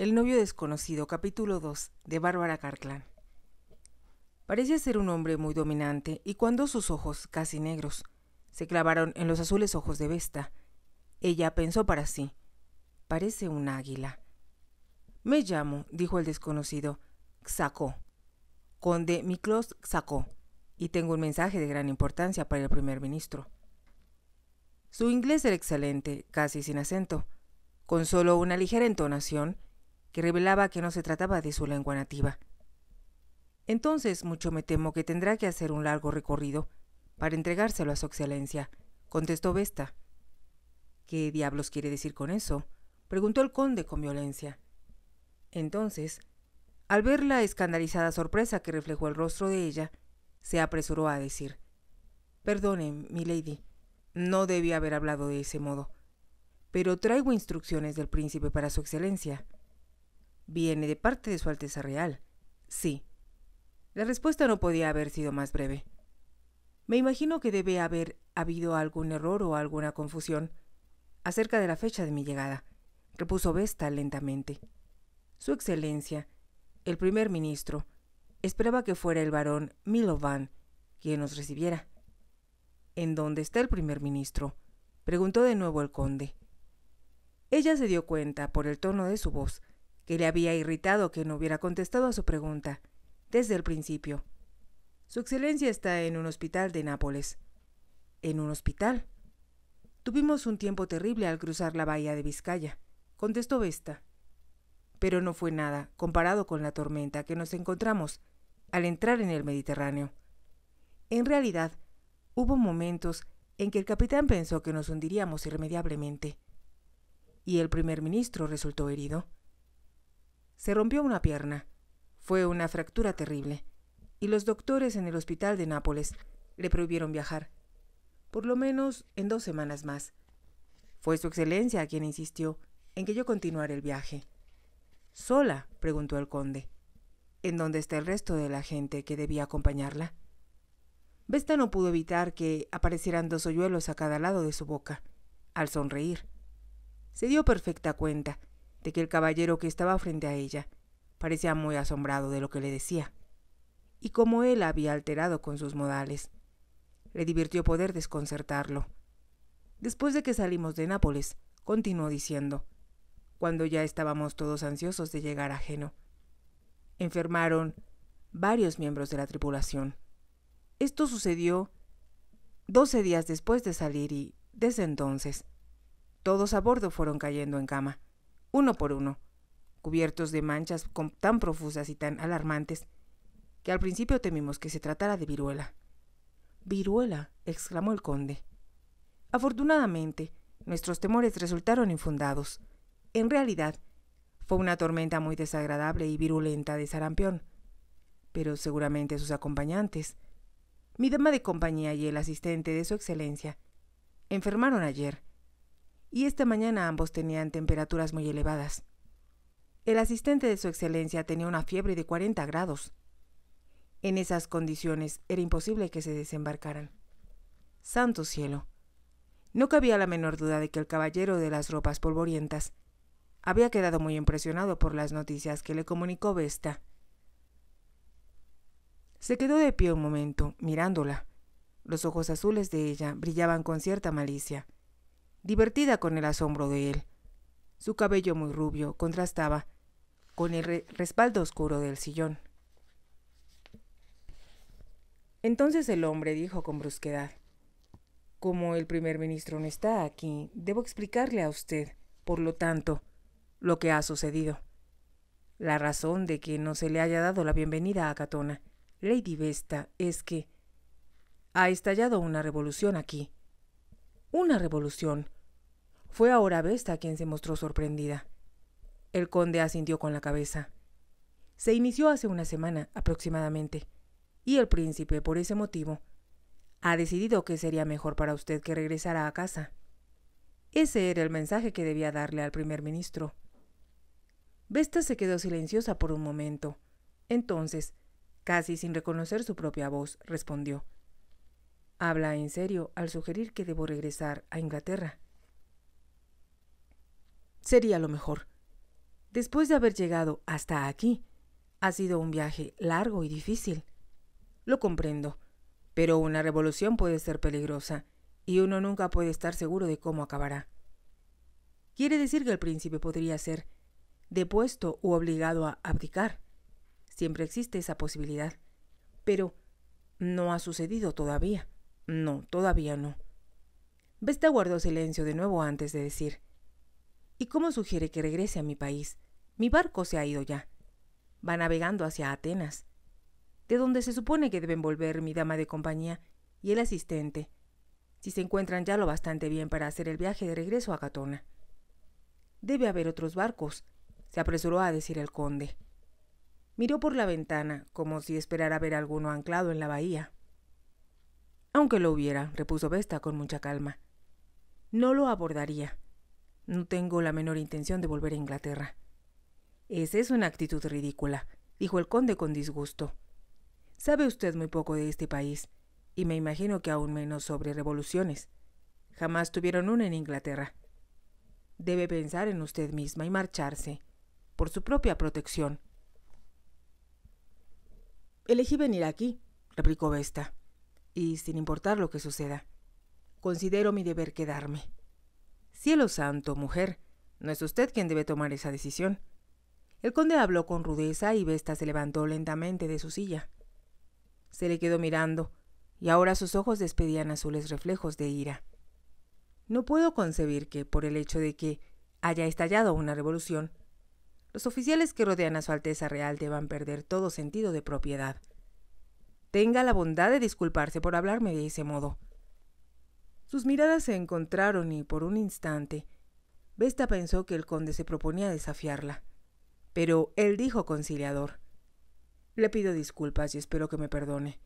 El novio desconocido, capítulo 2, de Bárbara CARCLAN Parecía ser un hombre muy dominante, y cuando sus ojos, casi negros, se clavaron en los azules ojos de Vesta, ella pensó para sí, parece un águila. Me llamo, dijo el desconocido, Xacó, conde Miklos Xacó, y tengo un mensaje de gran importancia para el primer ministro. Su inglés era excelente, casi sin acento. Con solo una ligera entonación, que revelaba que no se trataba de su lengua nativa. Entonces, mucho me temo que tendrá que hacer un largo recorrido para entregárselo a su excelencia, contestó Vesta. ¿Qué diablos quiere decir con eso? preguntó el conde con violencia. Entonces, al ver la escandalizada sorpresa que reflejó el rostro de ella, se apresuró a decir Perdone, mi lady, no debía haber hablado de ese modo, pero traigo instrucciones del príncipe para su excelencia. Viene de parte de Su Alteza Real. Sí. La respuesta no podía haber sido más breve. Me imagino que debe haber habido algún error o alguna confusión acerca de la fecha de mi llegada, repuso Vesta lentamente. Su Excelencia, el primer ministro, esperaba que fuera el barón Milovan quien nos recibiera. ¿En dónde está el primer ministro? preguntó de nuevo el conde. Ella se dio cuenta, por el tono de su voz, que le había irritado que no hubiera contestado a su pregunta, desde el principio. Su excelencia está en un hospital de Nápoles. ¿En un hospital? Tuvimos un tiempo terrible al cruzar la bahía de Vizcaya, contestó Vesta. Pero no fue nada comparado con la tormenta que nos encontramos al entrar en el Mediterráneo. En realidad, hubo momentos en que el capitán pensó que nos hundiríamos irremediablemente. ¿Y el primer ministro resultó herido? Se rompió una pierna. Fue una fractura terrible. Y los doctores en el hospital de Nápoles le prohibieron viajar. Por lo menos en dos semanas más. Fue Su Excelencia quien insistió en que yo continuara el viaje. ¿Sola? preguntó el conde. ¿En dónde está el resto de la gente que debía acompañarla? Vesta no pudo evitar que aparecieran dos hoyuelos a cada lado de su boca, al sonreír. Se dio perfecta cuenta de que el caballero que estaba frente a ella parecía muy asombrado de lo que le decía, y como él había alterado con sus modales. Le divirtió poder desconcertarlo. Después de que salimos de Nápoles, continuó diciendo, cuando ya estábamos todos ansiosos de llegar a Geno. Enfermaron varios miembros de la tripulación. Esto sucedió doce días después de salir y, desde entonces, todos a bordo fueron cayendo en cama uno por uno, cubiertos de manchas tan profusas y tan alarmantes que al principio temimos que se tratara de viruela. Viruela, exclamó el conde. Afortunadamente, nuestros temores resultaron infundados. En realidad, fue una tormenta muy desagradable y virulenta de sarampión, pero seguramente sus acompañantes, mi dama de compañía y el asistente de su excelencia, enfermaron ayer y esta mañana ambos tenían temperaturas muy elevadas. El asistente de su excelencia tenía una fiebre de 40 grados. En esas condiciones era imposible que se desembarcaran. Santo cielo. No cabía la menor duda de que el caballero de las ropas polvorientas había quedado muy impresionado por las noticias que le comunicó Vesta. Se quedó de pie un momento, mirándola. Los ojos azules de ella brillaban con cierta malicia divertida con el asombro de él. Su cabello muy rubio contrastaba con el respaldo oscuro del sillón. Entonces el hombre dijo con brusquedad, Como el primer ministro no está aquí, debo explicarle a usted, por lo tanto, lo que ha sucedido. La razón de que no se le haya dado la bienvenida a Catona, Lady Vesta, es que ha estallado una revolución aquí, una revolución. Fue ahora Vesta quien se mostró sorprendida. El conde asintió con la cabeza. Se inició hace una semana aproximadamente, y el príncipe, por ese motivo, ha decidido que sería mejor para usted que regresara a casa. Ese era el mensaje que debía darle al primer ministro. Vesta se quedó silenciosa por un momento. Entonces, casi sin reconocer su propia voz, respondió. Habla en serio al sugerir que debo regresar a Inglaterra. Sería lo mejor. Después de haber llegado hasta aquí, ha sido un viaje largo y difícil. Lo comprendo, pero una revolución puede ser peligrosa y uno nunca puede estar seguro de cómo acabará. Quiere decir que el príncipe podría ser depuesto u obligado a abdicar. Siempre existe esa posibilidad, pero no ha sucedido todavía. No, todavía no. Vesta guardó silencio de nuevo antes de decir. ¿Y cómo sugiere que regrese a mi país? Mi barco se ha ido ya. Va navegando hacia Atenas, de donde se supone que deben volver mi dama de compañía y el asistente, si se encuentran ya lo bastante bien para hacer el viaje de regreso a Catona. Debe haber otros barcos, se apresuró a decir el conde. Miró por la ventana, como si esperara ver alguno anclado en la bahía. Aunque lo hubiera, repuso Vesta con mucha calma. No lo abordaría. No tengo la menor intención de volver a Inglaterra. Esa es una actitud ridícula, dijo el conde con disgusto. Sabe usted muy poco de este país, y me imagino que aún menos sobre revoluciones. Jamás tuvieron una en Inglaterra. Debe pensar en usted misma y marcharse, por su propia protección. Elegí venir aquí, replicó Vesta y sin importar lo que suceda. Considero mi deber quedarme. Cielo santo, mujer, no es usted quien debe tomar esa decisión. El conde habló con rudeza y Vesta se levantó lentamente de su silla. Se le quedó mirando, y ahora sus ojos despedían azules reflejos de ira. No puedo concebir que, por el hecho de que haya estallado una revolución, los oficiales que rodean a Su Alteza Real deban perder todo sentido de propiedad. Tenga la bondad de disculparse por hablarme de ese modo. Sus miradas se encontraron y, por un instante, Vesta pensó que el conde se proponía desafiarla. Pero él dijo conciliador. Le pido disculpas y espero que me perdone.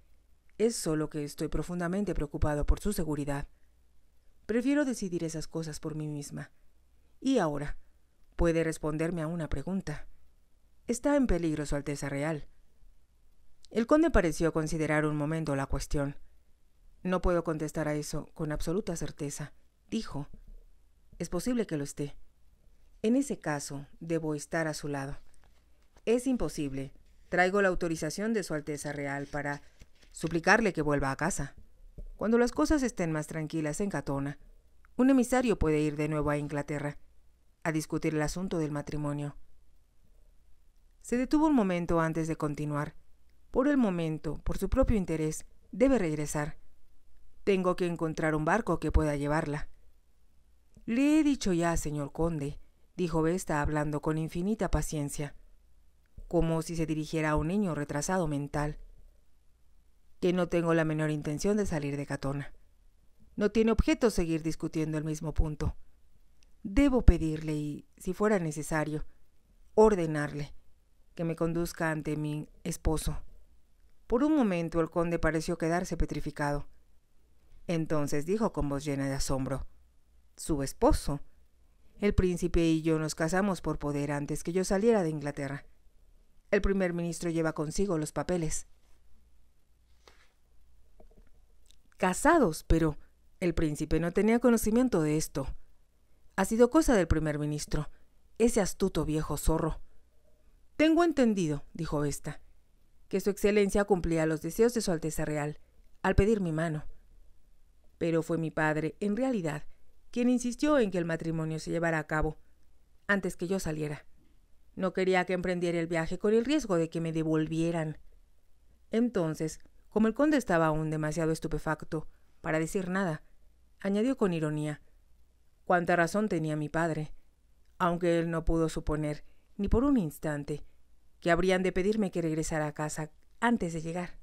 Es solo que estoy profundamente preocupado por su seguridad. Prefiero decidir esas cosas por mí misma. Y ahora, puede responderme a una pregunta. Está en peligro Su Alteza Real. El conde pareció considerar un momento la cuestión. No puedo contestar a eso con absoluta certeza, dijo. Es posible que lo esté. En ese caso, debo estar a su lado. Es imposible. Traigo la autorización de Su Alteza Real para suplicarle que vuelva a casa. Cuando las cosas estén más tranquilas en Catona, un emisario puede ir de nuevo a Inglaterra a discutir el asunto del matrimonio. Se detuvo un momento antes de continuar por el momento, por su propio interés, debe regresar. Tengo que encontrar un barco que pueda llevarla. Le he dicho ya, señor conde, dijo Vesta hablando con infinita paciencia, como si se dirigiera a un niño retrasado mental, que no tengo la menor intención de salir de Catona. No tiene objeto seguir discutiendo el mismo punto. Debo pedirle y, si fuera necesario, ordenarle que me conduzca ante mi esposo. Por un momento el conde pareció quedarse petrificado. Entonces dijo con voz llena de asombro, Su esposo. El príncipe y yo nos casamos por poder antes que yo saliera de Inglaterra. El primer ministro lleva consigo los papeles. Casados, pero el príncipe no tenía conocimiento de esto. Ha sido cosa del primer ministro, ese astuto viejo zorro. Tengo entendido, dijo esta que Su Excelencia cumplía los deseos de Su Alteza Real, al pedir mi mano. Pero fue mi padre, en realidad, quien insistió en que el matrimonio se llevara a cabo, antes que yo saliera. No quería que emprendiera el viaje con el riesgo de que me devolvieran. Entonces, como el conde estaba aún demasiado estupefacto para decir nada, añadió con ironía, cuánta razón tenía mi padre, aunque él no pudo suponer, ni por un instante, que habrían de pedirme que regresara a casa antes de llegar.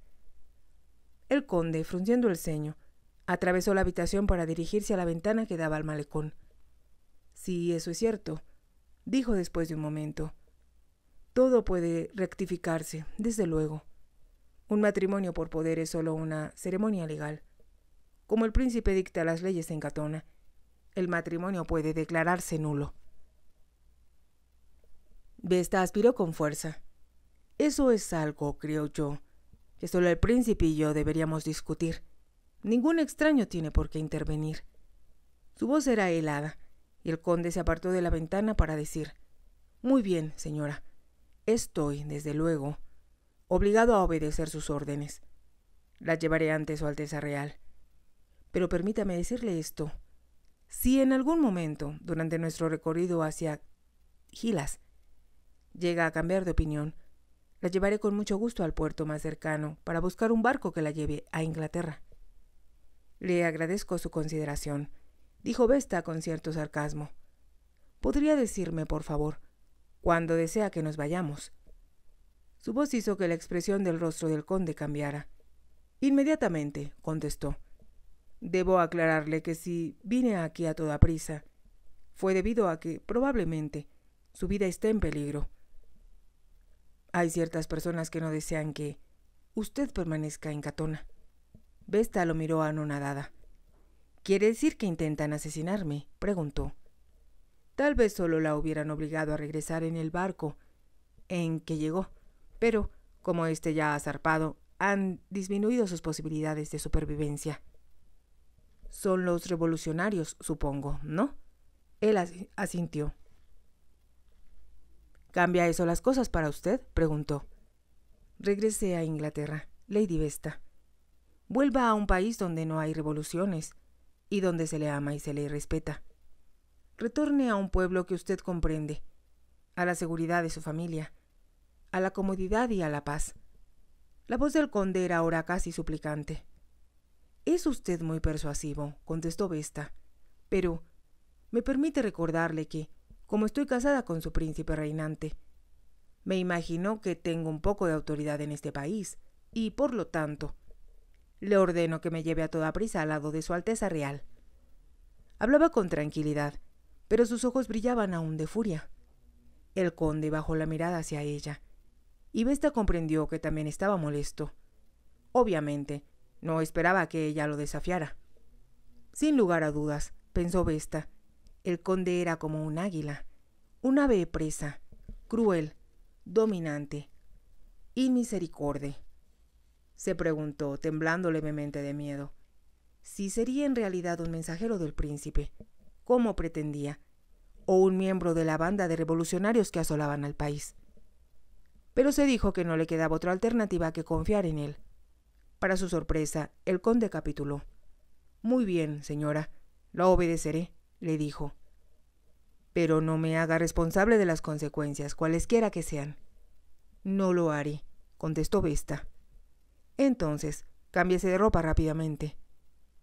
El conde, frunciendo el ceño, atravesó la habitación para dirigirse a la ventana que daba al malecón. Sí, eso es cierto, dijo después de un momento. Todo puede rectificarse, desde luego. Un matrimonio por poder es solo una ceremonia legal. Como el príncipe dicta las leyes en Catona, el matrimonio puede declararse nulo. Vesta aspiró con fuerza. Eso es algo, creo yo, que solo el príncipe y yo deberíamos discutir. Ningún extraño tiene por qué intervenir. Su voz era helada, y el conde se apartó de la ventana para decir Muy bien, señora. Estoy, desde luego, obligado a obedecer sus órdenes. Las llevaré ante Su Alteza Real. Pero permítame decirle esto. Si en algún momento, durante nuestro recorrido hacia Gilas, llega a cambiar de opinión, la llevaré con mucho gusto al puerto más cercano para buscar un barco que la lleve a Inglaterra. Le agradezco su consideración, dijo Vesta con cierto sarcasmo. ¿Podría decirme, por favor, cuándo desea que nos vayamos? Su voz hizo que la expresión del rostro del conde cambiara. Inmediatamente, contestó. Debo aclararle que si vine aquí a toda prisa, fue debido a que, probablemente, su vida esté en peligro. Hay ciertas personas que no desean que usted permanezca en Catona. Vesta lo miró anonadada. ¿Quiere decir que intentan asesinarme? preguntó. Tal vez solo la hubieran obligado a regresar en el barco en que llegó, pero como éste ya ha zarpado, han disminuido sus posibilidades de supervivencia. Son los revolucionarios, supongo, ¿no? Él asintió. ¿Cambia eso las cosas para usted? preguntó. Regrese a Inglaterra, Lady Vesta. Vuelva a un país donde no hay revoluciones y donde se le ama y se le respeta. Retorne a un pueblo que usted comprende, a la seguridad de su familia, a la comodidad y a la paz. La voz del conde era ahora casi suplicante. Es usted muy persuasivo, contestó Vesta, pero me permite recordarle que, como estoy casada con su príncipe reinante. Me imagino que tengo un poco de autoridad en este país, y por lo tanto, le ordeno que me lleve a toda prisa al lado de Su Alteza Real. Hablaba con tranquilidad, pero sus ojos brillaban aún de furia. El conde bajó la mirada hacia ella, y Vesta comprendió que también estaba molesto. Obviamente, no esperaba que ella lo desafiara. Sin lugar a dudas, pensó Vesta, el conde era como un águila, un ave presa, cruel, dominante, y misericorde. Se preguntó, temblando levemente de miedo, si sería en realidad un mensajero del príncipe, como pretendía, o un miembro de la banda de revolucionarios que asolaban al país. Pero se dijo que no le quedaba otra alternativa que confiar en él. Para su sorpresa, el conde capituló. Muy bien, señora, lo obedeceré le dijo. Pero no me haga responsable de las consecuencias, cualesquiera que sean. No lo haré, contestó Vesta. Entonces, cámbiese de ropa rápidamente.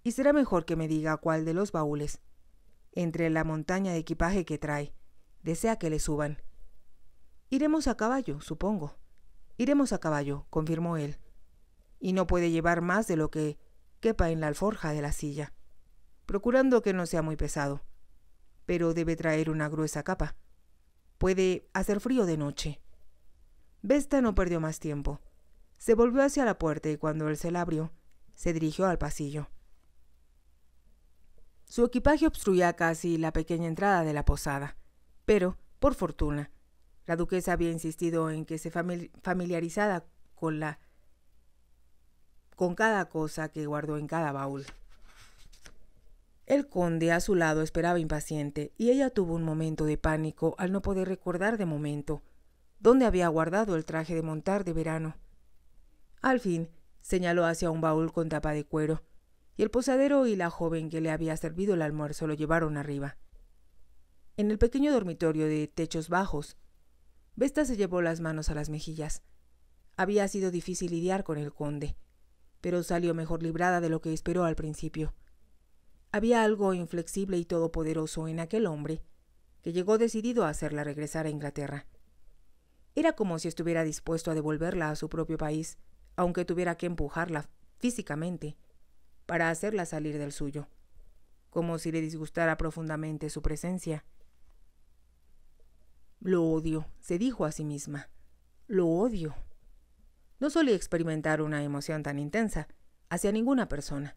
Y será mejor que me diga cuál de los baúles, entre la montaña de equipaje que trae, desea que le suban. Iremos a caballo, supongo. Iremos a caballo, confirmó él. Y no puede llevar más de lo que quepa en la alforja de la silla, procurando que no sea muy pesado pero debe traer una gruesa capa. Puede hacer frío de noche. Vesta no perdió más tiempo. Se volvió hacia la puerta y cuando él se la abrió, se dirigió al pasillo. Su equipaje obstruía casi la pequeña entrada de la posada, pero, por fortuna, la duquesa había insistido en que se familiarizara con la con cada cosa que guardó en cada baúl. El conde a su lado esperaba impaciente y ella tuvo un momento de pánico al no poder recordar de momento dónde había guardado el traje de montar de verano. Al fin, señaló hacia un baúl con tapa de cuero, y el posadero y la joven que le había servido el almuerzo lo llevaron arriba. En el pequeño dormitorio de techos bajos, Vesta se llevó las manos a las mejillas. Había sido difícil lidiar con el conde, pero salió mejor librada de lo que esperó al principio. Había algo inflexible y todopoderoso en aquel hombre, que llegó decidido a hacerla regresar a Inglaterra. Era como si estuviera dispuesto a devolverla a su propio país, aunque tuviera que empujarla físicamente, para hacerla salir del suyo, como si le disgustara profundamente su presencia. Lo odio, se dijo a sí misma. Lo odio. No solía experimentar una emoción tan intensa hacia ninguna persona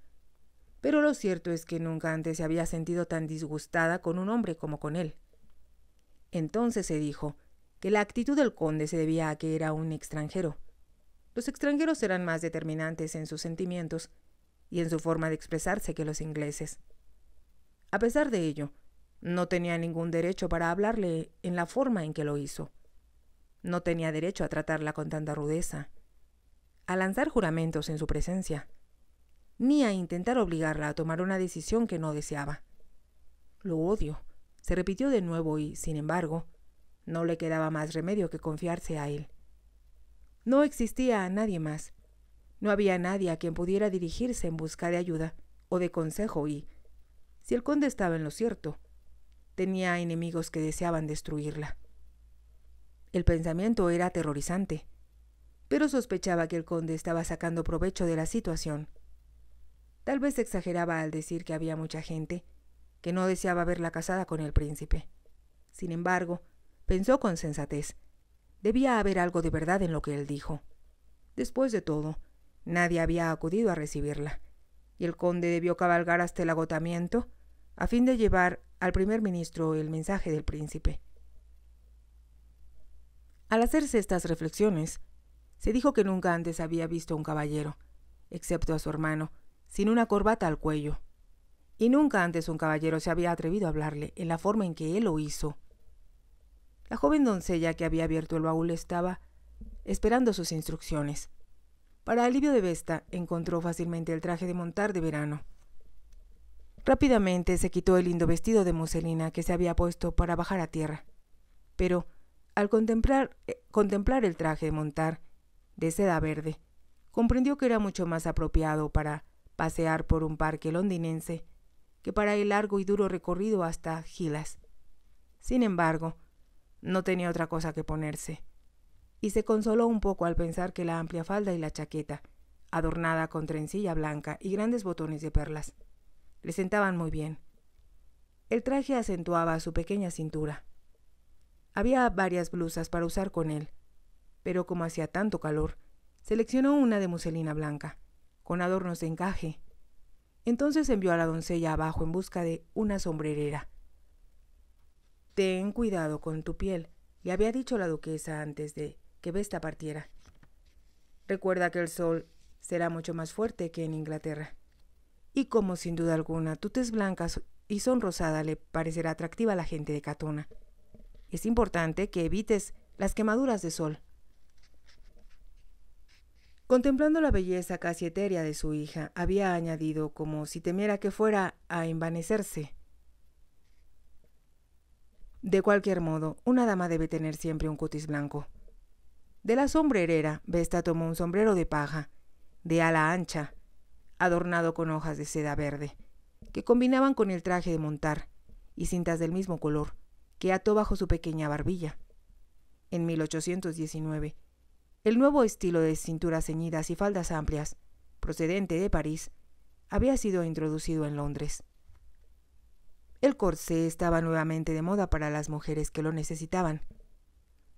pero lo cierto es que nunca antes se había sentido tan disgustada con un hombre como con él. Entonces se dijo que la actitud del conde se debía a que era un extranjero. Los extranjeros eran más determinantes en sus sentimientos y en su forma de expresarse que los ingleses. A pesar de ello, no tenía ningún derecho para hablarle en la forma en que lo hizo. No tenía derecho a tratarla con tanta rudeza, a lanzar juramentos en su presencia ni a intentar obligarla a tomar una decisión que no deseaba. Lo odio, se repitió de nuevo y, sin embargo, no le quedaba más remedio que confiarse a él. No existía a nadie más. No había nadie a quien pudiera dirigirse en busca de ayuda o de consejo y, si el conde estaba en lo cierto, tenía enemigos que deseaban destruirla. El pensamiento era aterrorizante, pero sospechaba que el conde estaba sacando provecho de la situación Tal vez exageraba al decir que había mucha gente que no deseaba verla casada con el príncipe. Sin embargo, pensó con sensatez. Debía haber algo de verdad en lo que él dijo. Después de todo, nadie había acudido a recibirla, y el conde debió cabalgar hasta el agotamiento a fin de llevar al primer ministro el mensaje del príncipe. Al hacerse estas reflexiones, se dijo que nunca antes había visto un caballero, excepto a su hermano, sin una corbata al cuello. Y nunca antes un caballero se había atrevido a hablarle en la forma en que él lo hizo. La joven doncella que había abierto el baúl estaba esperando sus instrucciones. Para alivio de Vesta, encontró fácilmente el traje de montar de verano. Rápidamente se quitó el lindo vestido de muselina que se había puesto para bajar a tierra. Pero, al contemplar, eh, contemplar el traje de montar, de seda verde, comprendió que era mucho más apropiado para pasear por un parque londinense que para el largo y duro recorrido hasta Gilas. Sin embargo, no tenía otra cosa que ponerse, y se consoló un poco al pensar que la amplia falda y la chaqueta, adornada con trencilla blanca y grandes botones de perlas, le sentaban muy bien. El traje acentuaba su pequeña cintura. Había varias blusas para usar con él, pero como hacía tanto calor, seleccionó una de muselina blanca, con adornos de encaje. Entonces envió a la doncella abajo en busca de una sombrerera. Ten cuidado con tu piel, le había dicho la duquesa antes de que Vesta partiera. Recuerda que el sol será mucho más fuerte que en Inglaterra. Y como sin duda alguna tu tez blanca y sonrosada le parecerá atractiva a la gente de Catona. Es importante que evites las quemaduras de sol. Contemplando la belleza casi etérea de su hija, había añadido como si temiera que fuera a envanecerse. De cualquier modo, una dama debe tener siempre un cutis blanco. De la sombrerera, Vesta tomó un sombrero de paja, de ala ancha, adornado con hojas de seda verde, que combinaban con el traje de montar, y cintas del mismo color, que ató bajo su pequeña barbilla. En 1819, el nuevo estilo de cinturas ceñidas y faldas amplias, procedente de París, había sido introducido en Londres. El corsé estaba nuevamente de moda para las mujeres que lo necesitaban,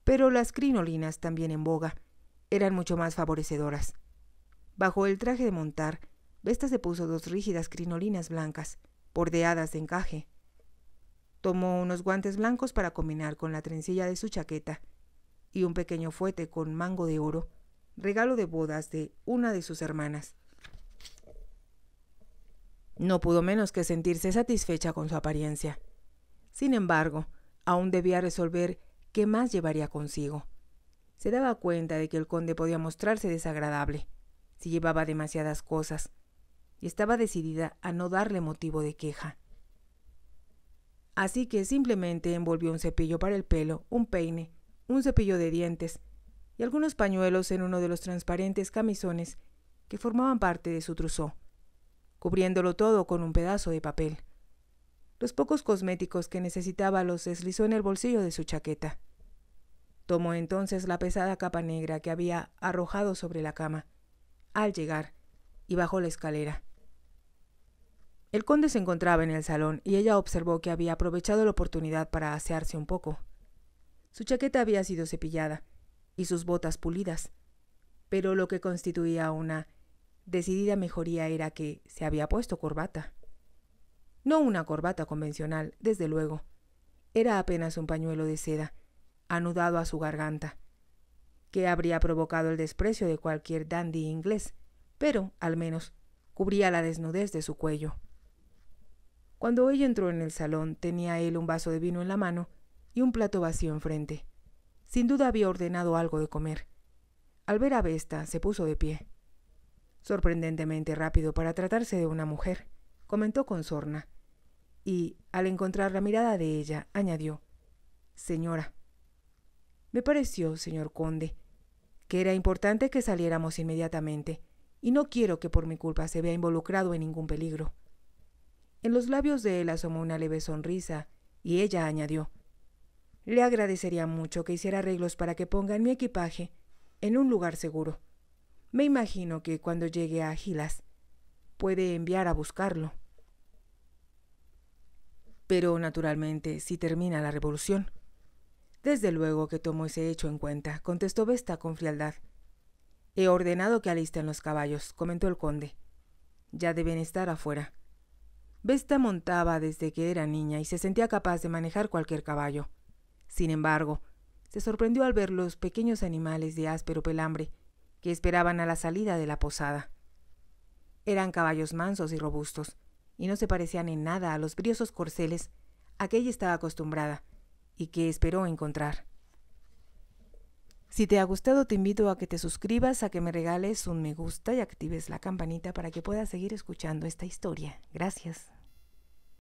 pero las crinolinas también en boga eran mucho más favorecedoras. Bajo el traje de montar, Vesta se puso dos rígidas crinolinas blancas, bordeadas de encaje. Tomó unos guantes blancos para combinar con la trencilla de su chaqueta y un pequeño fuete con mango de oro, regalo de bodas de una de sus hermanas. No pudo menos que sentirse satisfecha con su apariencia. Sin embargo, aún debía resolver qué más llevaría consigo. Se daba cuenta de que el conde podía mostrarse desagradable si llevaba demasiadas cosas, y estaba decidida a no darle motivo de queja. Así que simplemente envolvió un cepillo para el pelo, un peine un cepillo de dientes y algunos pañuelos en uno de los transparentes camisones que formaban parte de su truzo, cubriéndolo todo con un pedazo de papel. Los pocos cosméticos que necesitaba los deslizó en el bolsillo de su chaqueta. Tomó entonces la pesada capa negra que había arrojado sobre la cama, al llegar, y bajó la escalera. El conde se encontraba en el salón y ella observó que había aprovechado la oportunidad para asearse un poco. Su chaqueta había sido cepillada y sus botas pulidas, pero lo que constituía una decidida mejoría era que se había puesto corbata. No una corbata convencional, desde luego. Era apenas un pañuelo de seda, anudado a su garganta, que habría provocado el desprecio de cualquier dandy inglés, pero, al menos, cubría la desnudez de su cuello. Cuando ella entró en el salón, tenía él un vaso de vino en la mano y un plato vacío enfrente. Sin duda había ordenado algo de comer. Al ver a Vesta, se puso de pie. Sorprendentemente rápido para tratarse de una mujer, comentó con sorna. Y, al encontrar la mirada de ella, añadió, Señora. Me pareció, señor conde, que era importante que saliéramos inmediatamente, y no quiero que por mi culpa se vea involucrado en ningún peligro. En los labios de él asomó una leve sonrisa, y ella añadió, le agradecería mucho que hiciera arreglos para que pongan mi equipaje en un lugar seguro. Me imagino que cuando llegue a Gilas puede enviar a buscarlo. Pero naturalmente, si termina la revolución. Desde luego que tomo ese hecho en cuenta, contestó Vesta con frialdad. He ordenado que alisten los caballos, comentó el conde. Ya deben estar afuera. Vesta montaba desde que era niña y se sentía capaz de manejar cualquier caballo. Sin embargo, se sorprendió al ver los pequeños animales de áspero pelambre que esperaban a la salida de la posada. Eran caballos mansos y robustos, y no se parecían en nada a los briosos corceles a que ella estaba acostumbrada y que esperó encontrar. Si te ha gustado, te invito a que te suscribas, a que me regales un me gusta y actives la campanita para que puedas seguir escuchando esta historia. Gracias.